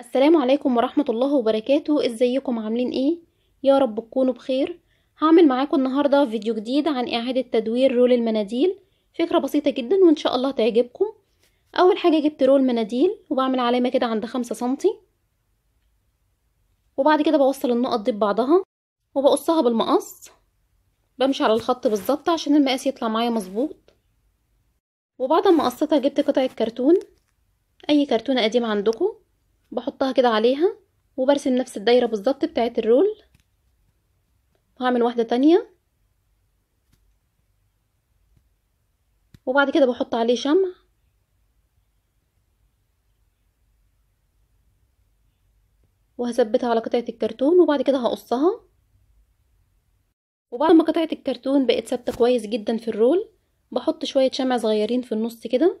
السلام عليكم ورحمة الله وبركاته ازيكم عاملين ايه يا رب تكونوا بخير هعمل معاكم النهاردة فيديو جديد عن اعادة تدوير رول المناديل فكرة بسيطة جدا وان شاء الله تعجبكم اول حاجة جبت رول مناديل وبعمل علامة كده عند خمسة سنتي وبعد كده بوصل النقط دي ببعضها وبقصها بالمقص بمشي على الخط بالظبط عشان المقاس يطلع معايا مظبوط وبعد ما قصيتها جبت قطعة كرتون اي كرتونة قديمة عندكم بحطها كده عليها وبرسم نفس الدايرة بالظبط بتاعت الرول وهعمل واحدة تانية وبعد كده بحط عليه شمع وهثبتها على قطعة الكرتون وبعد كده هقصها وبعد ما قطعة الكرتون بقت ثابتة كويس جدا في الرول بحط شوية شمع صغيرين في النص كده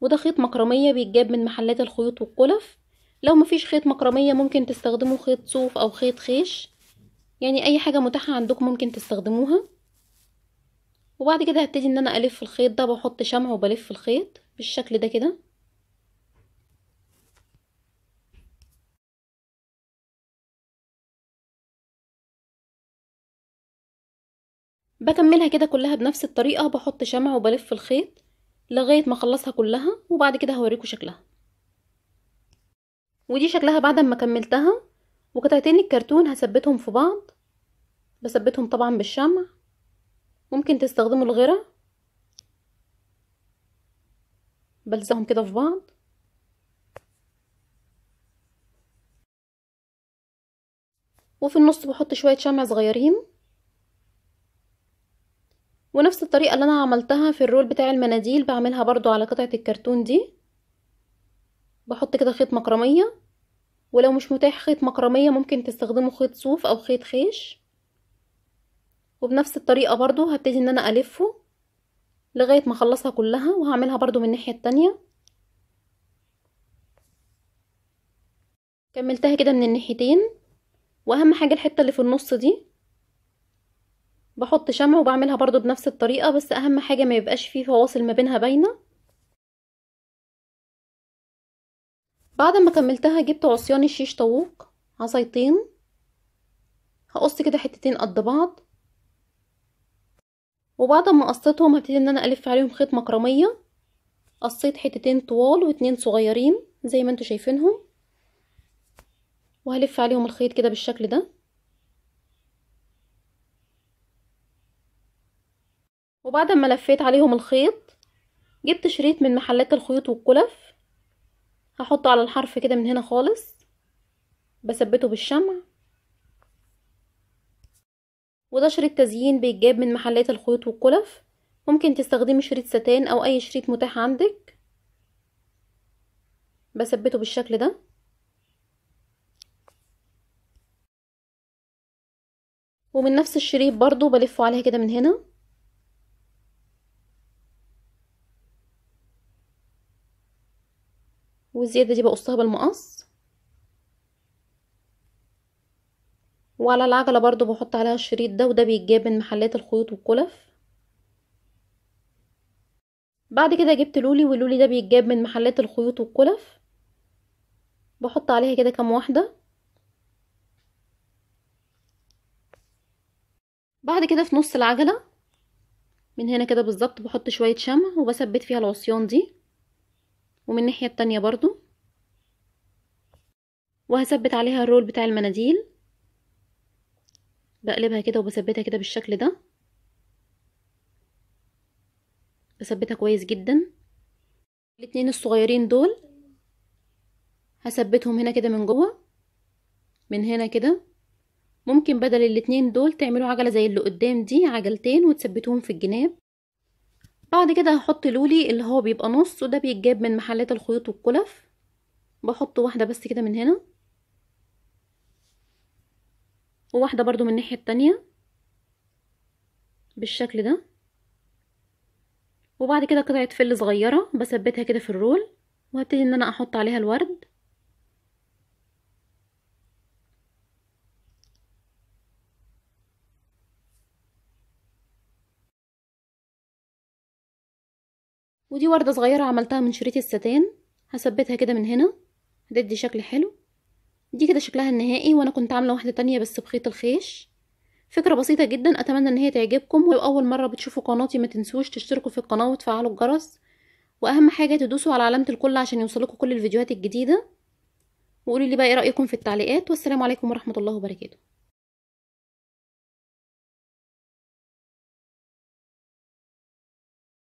وده خيط مكرمية بيتجاب من محلات الخيوط والقلف لو مفيش خيط مكرمية ممكن تستخدموا خيط صوف أو خيط خيش يعني أي حاجة متاحة عندكم ممكن تستخدموها وبعد كده هبتدي ان انا الف الخيط ده بحط شمع وبلف الخيط بالشكل ده كده بكملها كده كلها بنفس الطريقة بحط شمع وبلف الخيط لغاية ما اخلصها كلها وبعد كده هوريكم شكلها ودي شكلها بعد ما كملتها وقطعتين الكرتون هثبتهم في بعض بثبتهم طبعا بالشمع ممكن تستخدموا الغرة بلزقهم كده في بعض وفي النص بحط شوية شمع صغيرين ونفس الطريقة اللي انا عملتها في الرول بتاع المناديل بعملها برضو على قطعة الكرتون دي بحط كده خيط مكرمية ولو مش متاح خيط مكرمية ممكن تستخدموا خيط صوف او خيط خيش وبنفس الطريقة برضو هبتدي ان انا الفه لغاية ما اخلصها كلها وهعملها برضو من الناحية التانية كملتها كده من الناحيتين واهم حاجة الحتة اللي في النص دي بحط شمع وبعملها برضو بنفس الطريقة بس اهم حاجة ما يبقاش فيه فواصل ما بينها باينة بعد ما كملتها جبت عصيان الشيش طاووق عصايتين هقص كده حتتين قد بعض وبعد ما قصيتهم هبتدي ان انا الف عليهم خيط مكرميه قصيت حتتين طوال واتنين صغيرين زي ما انتوا شايفينهم وهلف عليهم الخيط كده بالشكل ده وبعد ما لفيت عليهم الخيط جبت شريط من محلات الخيوط والكلف هحطه على الحرف كده من هنا خالص بثبته بالشمع وده شريط تزيين بيتجاب من محلات الخيوط والكلف ممكن تستخدمي شريط ستان او اي شريط متاح عندك بثبته بالشكل ده ومن نفس الشريط برضو بلفه عليها كده من هنا والزيادة دي بقصها بالمقص وعلى العجلة برضو بحط عليها الشريط ده وده بيتجاب من محلات الخيوط والكلف بعد كده جبت لولي واللولي ده بيتجاب من محلات الخيوط والكلف بحط عليها كده كام واحدة بعد كده في نص العجلة من هنا كده بالظبط بحط شوية شمع وبثبت فيها العصيان دي ومن الناحية التانية برضو وهثبت عليها الرول بتاع المناديل بقلبها كده وبثبتها كده بالشكل ده بثبتها كويس جدا الاتنين الصغيرين دول هثبتهم هنا كده من جوه من هنا كده ممكن بدل الاتنين دول تعملوا عجلة زي اللي قدام دي عجلتين وتثبتوهم في الجناب بعد كده هحط لولي اللي هو بيبقى نص وده بيتجاب من محلات الخيوط والكلف بحط واحدة بس كده من هنا وواحدة برضو من الناحية التانية بالشكل ده وبعد كده قطعة فل صغيرة بثبتها كده في الرول وهبتدي ان انا احط عليها الورد ودي وردة صغيرة عملتها من شريط الستان هثبتها كده من هنا هتدي شكل حلو دي كده شكلها النهائي وانا كنت عاملة واحدة تانية بس بخيط الخيش فكرة بسيطة جدا اتمنى ان هي تعجبكم ولو اول مرة بتشوفوا قناتي ما تنسوش تشتركوا في القناة وتفعلوا الجرس واهم حاجة تدوسوا على علامة الكل عشان يوصلكوا كل الفيديوهات الجديدة وقولوا لي بقى ايه رأيكم في التعليقات والسلام عليكم ورحمة الله وبركاته